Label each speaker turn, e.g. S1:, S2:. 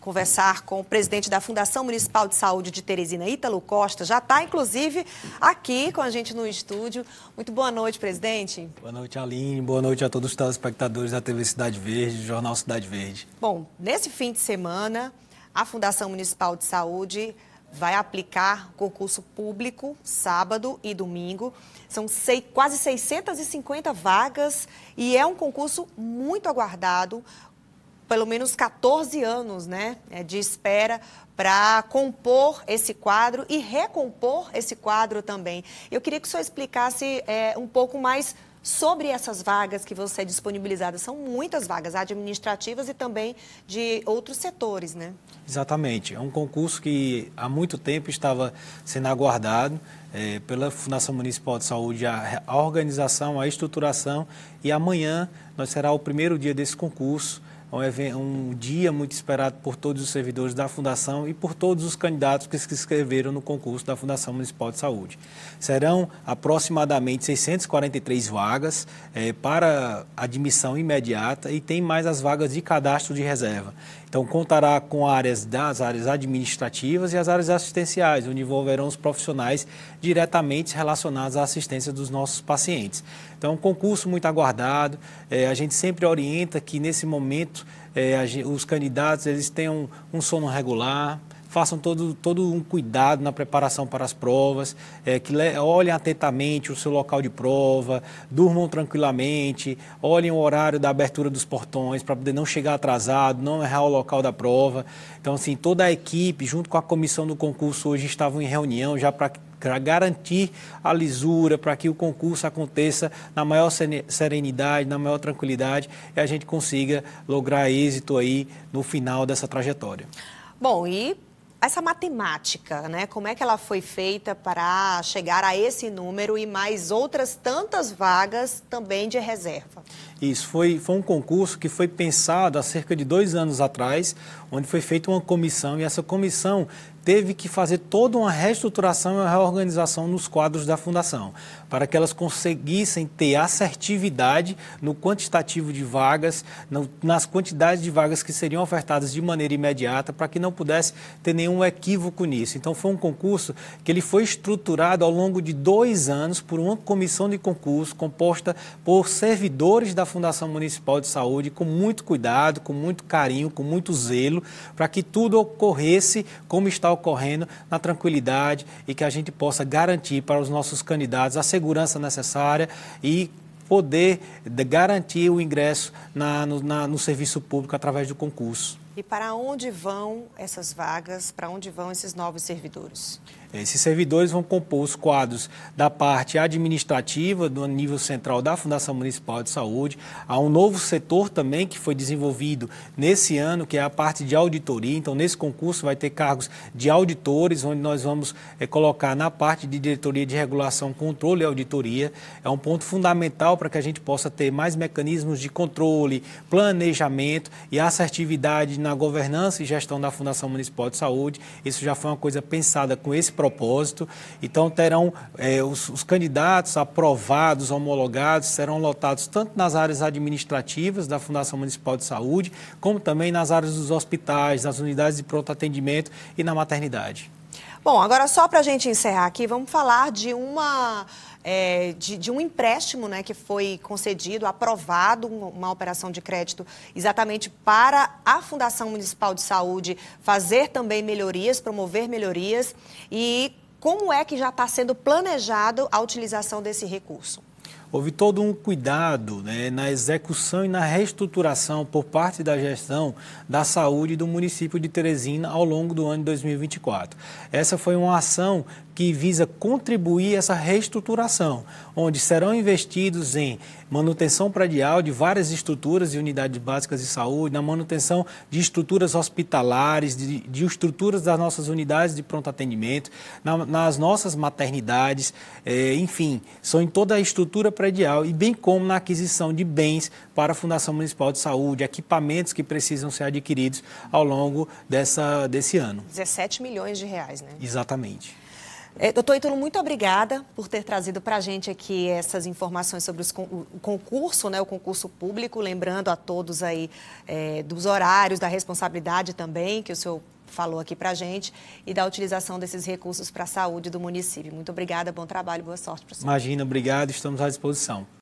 S1: conversar com o presidente da Fundação Municipal de Saúde de Teresina, Ítalo Costa. Já está, inclusive, aqui com a gente no estúdio. Muito boa noite, presidente.
S2: Boa noite, Aline. Boa noite a todos os telespectadores da TV Cidade Verde, do Jornal Cidade Verde.
S1: Bom, nesse fim de semana, a Fundação Municipal de Saúde vai aplicar concurso público sábado e domingo. São seis, quase 650 vagas e é um concurso muito aguardado pelo menos 14 anos né, eh, de espera para compor esse quadro e recompor esse quadro também. Eu queria que o senhor explicasse é, um pouco mais sobre essas vagas que vão ser disponibilizadas. São muitas vagas administrativas e também de outros setores, né?
S2: Exatamente. É um concurso que há muito tempo estava sendo aguardado é, pela Fundação Municipal de Saúde, a, a organização, a estruturação e amanhã nós será o primeiro dia desse concurso é um, dia muito esperado por todos os servidores da Fundação e por todos os candidatos que se inscreveram no concurso da Fundação Municipal de Saúde. Serão aproximadamente 643 vagas é, para admissão imediata e tem mais as vagas de cadastro de reserva. Então, contará com áreas das áreas administrativas e as áreas assistenciais, onde envolverão os profissionais diretamente relacionados à assistência dos nossos pacientes. Então, é um concurso muito aguardado. É, a gente sempre orienta que, nesse momento, é, os candidatos eles tenham um sono regular, façam todo, todo um cuidado na preparação para as provas, é, que olhem atentamente o seu local de prova, durmam tranquilamente, olhem o horário da abertura dos portões para poder não chegar atrasado, não errar o local da prova. Então, assim, toda a equipe, junto com a comissão do concurso, hoje estavam em reunião já para para garantir a lisura, para que o concurso aconteça na maior serenidade, na maior tranquilidade e a gente consiga lograr êxito aí no final dessa trajetória.
S1: Bom, e essa matemática, né? Como é que ela foi feita para chegar a esse número e mais outras tantas vagas também de reserva?
S2: Isso foi, foi um concurso que foi pensado há cerca de dois anos atrás, onde foi feita uma comissão e essa comissão teve que fazer toda uma reestruturação e uma reorganização nos quadros da fundação, para que elas conseguissem ter assertividade no quantitativo de vagas, no, nas quantidades de vagas que seriam ofertadas de maneira imediata, para que não pudesse ter nenhum equívoco nisso. Então, foi um concurso que ele foi estruturado ao longo de dois anos por uma comissão de concurso composta por servidores da Fundação Municipal de Saúde, com muito cuidado, com muito carinho, com muito zelo, para que tudo ocorresse como está ocorrendo ocorrendo na tranquilidade e que a gente possa garantir para os nossos candidatos a segurança necessária e poder garantir o ingresso na, no, na, no serviço público através do concurso.
S1: E para onde vão essas vagas, para onde vão esses novos servidores?
S2: É, esses servidores vão compor os quadros da parte administrativa, do nível central da Fundação Municipal de Saúde. Há um novo setor também que foi desenvolvido nesse ano, que é a parte de auditoria. Então, nesse concurso vai ter cargos de auditores, onde nós vamos é, colocar na parte de diretoria de regulação, controle e auditoria. É um ponto fundamental para que a gente possa ter mais mecanismos de controle, planejamento e assertividade na governança e gestão da Fundação Municipal de Saúde. Isso já foi uma coisa pensada com esse propósito. Então, terão é, os, os candidatos aprovados, homologados, serão lotados tanto nas áreas administrativas da Fundação Municipal de Saúde, como também nas áreas dos hospitais, nas unidades de pronto atendimento e na maternidade.
S1: Bom, agora só para a gente encerrar aqui, vamos falar de uma é, de, de, um empréstimo né, que foi concedido, aprovado uma operação de crédito exatamente para a Fundação Municipal de Saúde fazer também melhorias, promover melhorias. E como é que já está sendo planejado a utilização desse recurso?
S2: houve todo um cuidado né, na execução e na reestruturação por parte da gestão da saúde do município de Teresina ao longo do ano de 2024. Essa foi uma ação que visa contribuir essa reestruturação, onde serão investidos em manutenção predial de várias estruturas e unidades básicas de saúde, na manutenção de estruturas hospitalares, de, de estruturas das nossas unidades de pronto atendimento, na, nas nossas maternidades, eh, enfim, são em toda a estrutura predial e bem como na aquisição de bens para a Fundação Municipal de Saúde, equipamentos que precisam ser adquiridos ao longo dessa, desse ano.
S1: 17 milhões de reais, né?
S2: Exatamente.
S1: É, doutor Ítalo, muito obrigada por ter trazido para a gente aqui essas informações sobre os, o concurso, né, o concurso público, lembrando a todos aí é, dos horários, da responsabilidade também que o senhor falou aqui para a gente e da utilização desses recursos para a saúde do município. Muito obrigada, bom trabalho, boa sorte para o
S2: senhor. Imagina, obrigado, estamos à disposição.